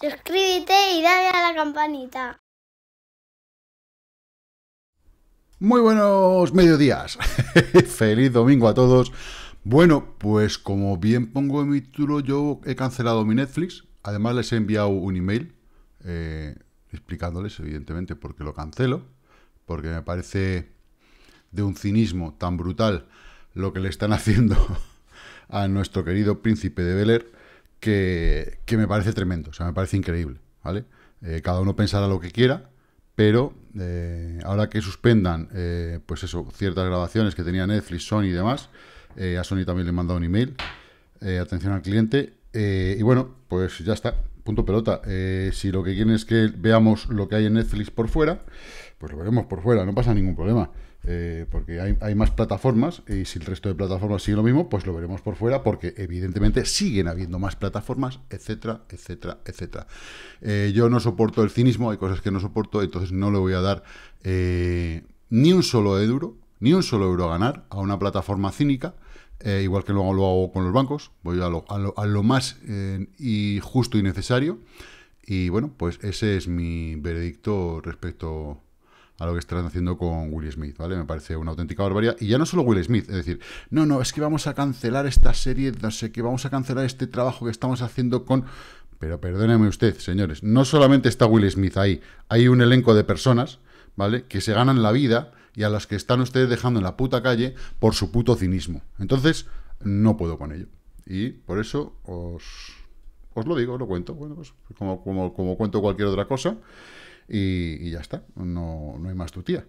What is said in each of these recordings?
Suscríbete y dale a la campanita. Muy buenos mediodías. Feliz domingo a todos. Bueno, pues como bien pongo en mi título, yo he cancelado mi Netflix. Además les he enviado un email eh, explicándoles, evidentemente, por qué lo cancelo. Porque me parece de un cinismo tan brutal lo que le están haciendo a nuestro querido príncipe de Beler que, me parece tremendo, o sea, me parece increíble, ¿vale? Eh, cada uno pensará lo que quiera, pero eh, ahora que suspendan, eh, pues eso, ciertas grabaciones que tenía Netflix, Sony y demás, a Sony también le he mandado un email, atención al cliente, y bueno, pues ya está, punto pelota. si lo que quieren es que veamos lo que hay en Netflix por fuera, pues lo veremos por fuera, no pasa ningún problema. Eh, porque hay, más plataformas y si el resto de plataformas sigue lo mismo, pues lo veremos por fuera porque evidentemente siguen habiendo más plataformas, etcétera, etcétera, etcétera. Eh, yo no soporto el cinismo, hay cosas que no soporto, entonces no le voy a dar eh, ni un solo euro, ni un solo euro a ganar a una plataforma cínica. igual que luego lo, hago con los bancos, voy a lo, más y justo y necesario. Y bueno, pues ese es mi veredicto respecto a lo que están haciendo con Will Smith, ¿vale? Me parece una auténtica barbaridad. Y ya no solo Will Smith, es decir, no, no, es que vamos a cancelar esta serie, no sé qué, vamos a cancelar este trabajo que estamos haciendo con... Pero perdóneme usted, señores, no solamente está Will Smith ahí, hay un elenco de personas, ¿vale? Que se ganan la vida y a las que están ustedes dejando en la puta calle por su puto cinismo. Entonces, no puedo con ello. Y por eso os, os lo digo, os lo cuento, bueno, pues, como, como, como cuento cualquier otra cosa y, ya está, no, no hay más tutía.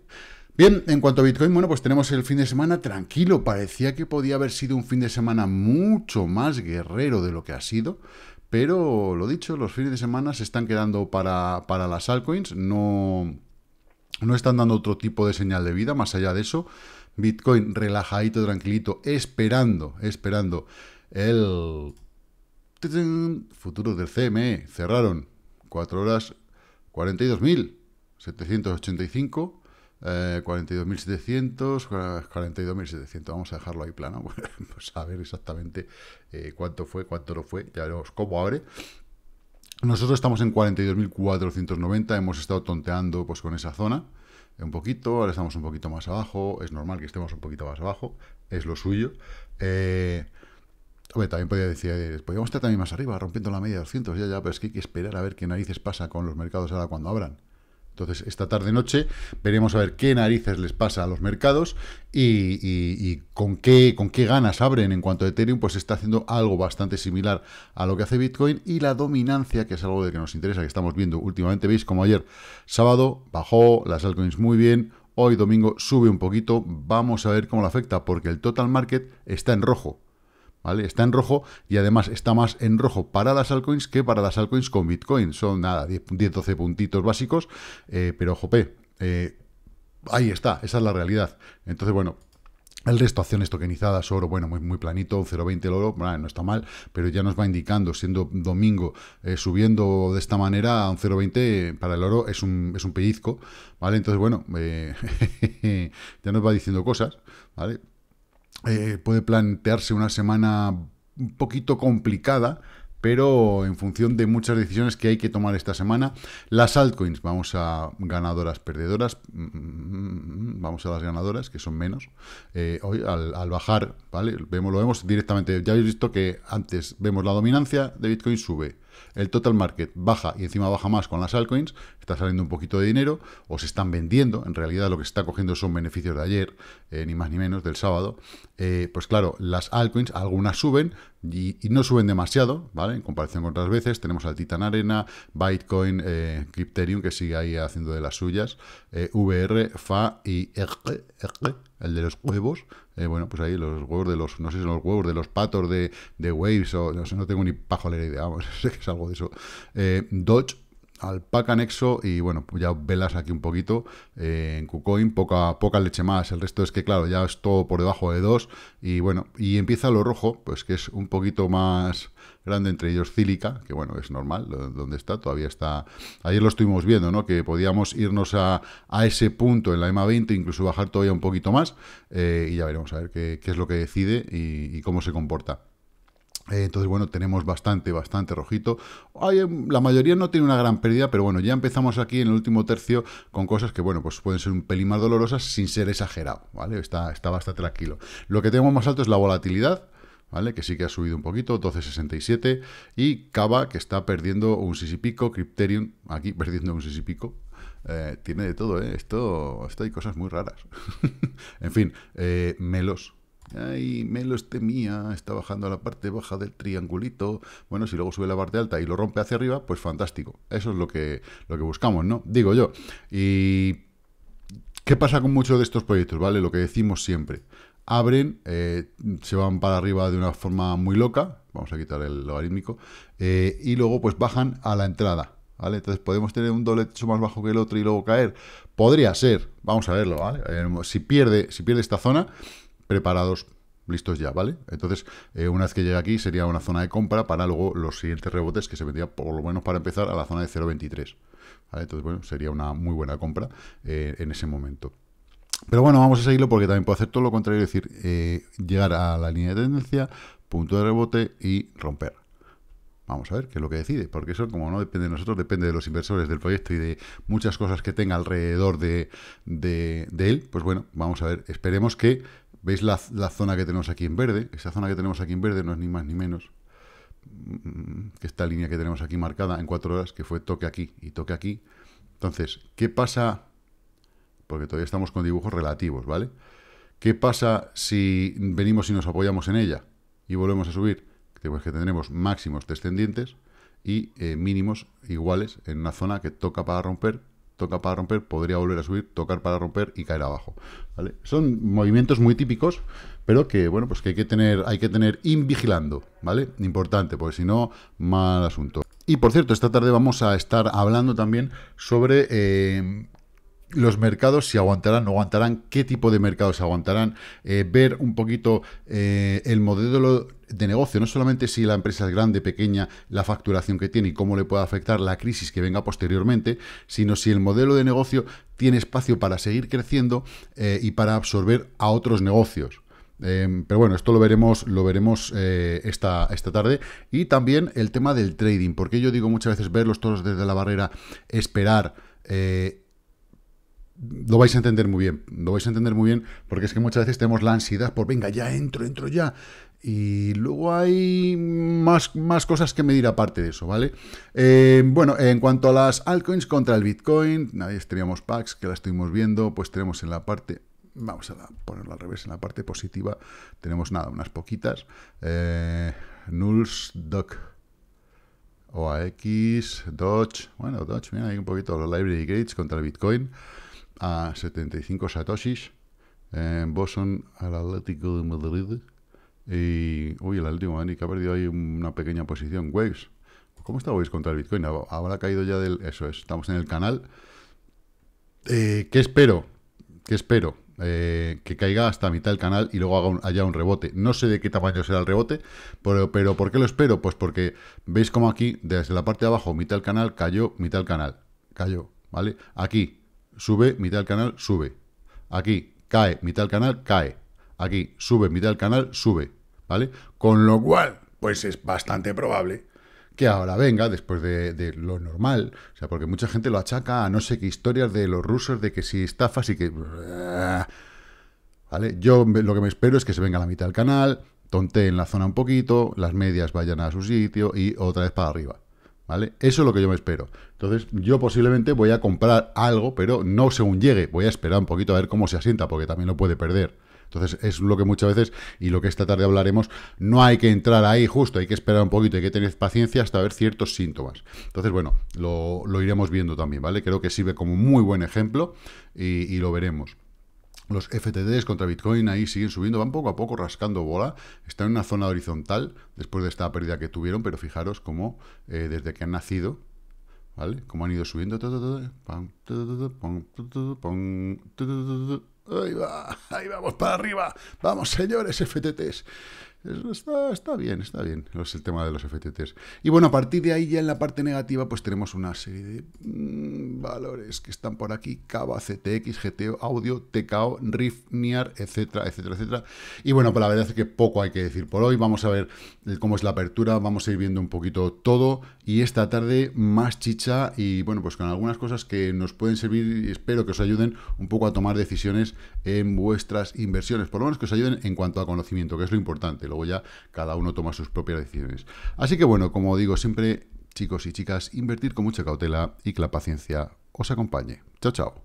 Bien, en cuanto a Bitcoin, bueno, pues tenemos el fin de semana tranquilo. Parecía que podía haber sido un fin de semana mucho más guerrero de lo que ha sido. Pero lo dicho, los fines de semana se están quedando para, las altcoins. No, no están dando otro tipo de señal de vida más allá de eso. Bitcoin relajadito, tranquilito, esperando, esperando el futuro del CME. Cerraron cuatro horas 42.785, eh, 42.700, 42.700. Vamos a dejarlo ahí plano, pues a ver exactamente eh, cuánto fue, cuánto no fue, ya veremos cómo abre. Nosotros estamos en 42.490, hemos estado tonteando pues, con esa zona un poquito, ahora estamos un poquito más abajo, es normal que estemos un poquito más abajo, es lo suyo. Eh, también podía decir, pues podríamos estar también más arriba, rompiendo la media de 200, ya, ya, pero es que hay que esperar a ver qué narices pasa con los mercados ahora cuando abran. Entonces, esta tarde-noche veremos a ver qué narices les pasa a los mercados y, con, qué, con qué ganas abren en cuanto a Ethereum, pues está haciendo algo bastante similar a lo que hace Bitcoin y la dominancia, que es algo de que nos interesa, que estamos viendo últimamente. Veis como ayer, sábado, bajó las altcoins muy bien, hoy domingo sube un poquito, vamos a ver cómo lo afecta, porque el total market está en rojo. Está en rojo y además está más en rojo para las altcoins que para las altcoins con Bitcoin. Son nada, 10-12 puntitos básicos, eh, pero jope, eh, ahí está, esa es la realidad. Entonces, bueno, el resto, acciones tokenizadas, oro, bueno, muy, muy planito, 0,20 el oro, bueno, no está mal, pero ya nos va indicando, siendo domingo, eh, subiendo de esta manera a un 0,20 para el oro es un, pellizco, ¿vale? Entonces, bueno, ya nos va diciendo cosas, ¿vale? Eh, puede plantearse una semana un poquito complicada, pero en función de muchas decisiones que hay que tomar esta semana. Las altcoins, vamos a ganadoras, perdedoras, mm, vamos a las ganadoras, que son menos. Eh, hoy al, al, bajar, ¿vale? Vemos, lo vemos directamente, ya habéis visto que antes vemos la dominancia de Bitcoin sube, el total market baja y encima baja más con las altcoins, está saliendo un poquito de dinero, o se están vendiendo, en realidad lo que se está cogiendo son beneficios de ayer, eh, ni más ni menos, del sábado. Eh, pues claro, las altcoins, algunas suben y, no suben demasiado, ¿vale? En comparación con otras veces, tenemos al Titan Arena, Bitcoin, eh, Crypterium, que sigue ahí haciendo de las suyas, eh, VR, FA y e e el de los huevos, eh, bueno, pues ahí los huevos de los, no sé si son los huevos de los patos de, de Waves, o no sé, no tengo ni pajolera idea, vamos, sé que es algo de eso. Eh, Dodge al pack anexo y bueno, pues ya velas aquí un poquito eh, en KuCoin, poca, poca leche más, el resto es que claro, ya es todo por debajo de 2 y bueno, y empieza lo rojo, pues que es un poquito más grande entre ellos Cílica, que bueno, es normal, donde está, todavía está, ayer lo estuvimos viendo, ¿no? Que podíamos irnos a, ese punto en la EMA 20, incluso bajar todavía un poquito más eh, y ya veremos a ver qué, es lo que decide y cómo se comporta. Eh, entonces, bueno, tenemos bastante, bastante rojito. Em, la mayoría no tiene una gran pérdida, pero bueno, ya empezamos aquí en el último tercio con cosas que, bueno, pues pueden ser un pelín más dolorosas sin ser exagerado, ¿vale? Está, está bastante tranquilo. Lo que tenemos más alto es la volatilidad, ¿vale? Que sí que ha subido un poquito, 12.67. Y Cava, que está perdiendo un 6 y pico. Crypterium, aquí perdiendo un 6 y pico. Eh, tiene de todo, ¿eh? Esto, esto hay cosas muy raras. en fin, eh, Melos Ay, lo mía! está bajando a la parte baja del triangulito. Bueno, si luego sube la parte alta y lo rompe hacia arriba, pues fantástico. Eso es lo que, lo que buscamos, ¿no? Digo yo. Y... ¿Qué pasa con muchos de estos proyectos, vale? Lo que decimos siempre. Abren, eh, se van para arriba de una forma muy loca, vamos a quitar el logarítmico, eh, y luego pues bajan a la entrada. ¿Vale? Entonces, ¿podemos tener un doble techo más bajo que el otro y luego caer? Podría ser, vamos a verlo, ¿vale? Eh, si, pierde, si pierde esta zona, preparados, listos ya, ¿vale? Entonces, eh, una vez que llega aquí, sería una zona de compra para luego los siguientes rebotes que se vendría, por lo menos para empezar, a la zona de 0.23. ¿vale? Entonces, bueno, sería una muy buena compra eh, en ese momento. Pero bueno, vamos a seguirlo porque también puedo hacer todo lo contrario, es decir, eh, llegar a la línea de tendencia, punto de rebote y romper. Vamos a ver qué es lo que decide, porque eso como no depende de nosotros, depende de los inversores del proyecto y de muchas cosas que tenga alrededor de él, pues bueno, vamos a ver, esperemos que ¿Veis la, zona que tenemos aquí en verde? Esa zona que tenemos aquí en verde no es ni más ni menos que esta línea que tenemos aquí marcada en cuatro horas, que fue toque aquí y toque aquí. Entonces, ¿qué pasa? Porque todavía estamos con dibujos relativos, ¿vale? ¿Qué pasa si venimos y nos apoyamos en ella y volvemos a subir? Pues que tendremos máximos descendientes y eh, mínimos iguales en una zona que toca para romper toca para romper, podría volver a subir, tocar para romper y caer abajo. ¿vale? Son movimientos muy típicos, pero que bueno, pues que hay que tener, hay que tener invigilando, vigilando, ¿vale? Importante, porque si no, mal asunto. Y por cierto, esta tarde vamos a estar hablando también sobre eh, los mercados, si aguantarán, no aguantarán, qué tipo de mercados aguantarán, eh, ver un poquito eh, el modelo de negocio, no solamente si la empresa es grande, pequeña, la facturación que tiene y cómo le puede afectar la crisis que venga posteriormente, sino si el modelo de negocio tiene espacio para seguir creciendo eh, y para absorber a otros negocios. Em, pero bueno, esto lo veremos, lo veremos esta, esta, tarde. Y también el tema del trading, porque yo digo muchas veces ver los toros desde la barrera, esperar lo vais a entender muy bien, lo vais a entender muy bien, porque es que muchas veces tenemos la ansiedad por, venga, ya entro, entro ya. Y luego hay más, más cosas que medir aparte de eso, ¿vale? Eh, bueno, en cuanto a las altcoins contra el Bitcoin, ahí teníamos packs que la estuvimos viendo, pues tenemos en la parte, vamos a ponerlo al revés, en la parte positiva tenemos nada, unas poquitas. Eh, Nulls, doc. OAX, Dodge, bueno, Dodge, mira, hay un poquito los library gates contra el Bitcoin a 75 satoshis en Boston al Atlético de Madrid. Y, uy, el Atlético que ha perdido ahí una pequeña posición. Waves, ¿cómo está Waves contra el Bitcoin? Ahora ha caído ya del... Eso es, estamos en el canal. Eh, ¿Qué espero? ¿Qué espero? Eh, que caiga hasta mitad del canal y luego haga allá haya un rebote. No sé de qué tamaño será el rebote, pero, pero ¿por qué lo espero? Pues porque veis como aquí, desde la parte de abajo, mitad del canal, cayó, mitad del canal, cayó, ¿vale? Aquí, sube, mitad del canal, sube. Aquí cae, mitad del canal, cae. Aquí sube, mitad del canal, sube. ¿Vale? Con lo cual, pues es bastante probable que ahora venga después de, lo normal. O sea, porque mucha gente lo achaca a no sé qué historias de los rusos, de que si estafas y que... ¿Vale? Yo lo que me espero es que se venga a la mitad del canal, tonteen la zona un poquito, las medias vayan a su sitio y otra vez para arriba. ¿Vale? Eso es lo que yo me espero. Entonces, yo posiblemente voy a comprar algo, pero no según llegue. Voy a esperar un poquito a ver cómo se asienta, porque también lo puede perder. Entonces, es lo que muchas veces, y lo que esta tarde hablaremos, no hay que entrar ahí justo, hay que esperar un poquito, hay que tener paciencia hasta ver ciertos síntomas. Entonces, bueno, lo, iremos viendo también, ¿vale? Creo que sirve como muy buen ejemplo y lo veremos. Los FTTs contra Bitcoin ahí siguen subiendo, van poco a poco rascando bola, están en una zona horizontal después de esta pérdida que tuvieron, pero fijaros cómo eh, desde que han nacido, ¿vale? Como han ido subiendo. Ahí ahí vamos para arriba, vamos señores FTTs. Está, está, bien, está bien, es el tema de los FTTs. Y bueno, a partir de ahí ya en la parte negativa pues tenemos una serie de mm, valores que están por aquí, Cava, CTX, GTO, Audio, TKO, RIF, etcétera, etcétera, etcétera. Y bueno, pues la verdad es que poco hay que decir por hoy, vamos a ver cómo es la apertura, vamos a ir viendo un poquito todo y esta tarde más chicha y bueno, pues con algunas cosas que nos pueden servir y espero que os ayuden un poco a tomar decisiones en vuestras inversiones, por lo menos que os ayuden en cuanto a conocimiento, que es lo importante luego ya cada uno toma sus propias decisiones. Así que bueno, como digo siempre, chicos y chicas, invertir con mucha cautela y que la paciencia os acompañe. Chao, chao.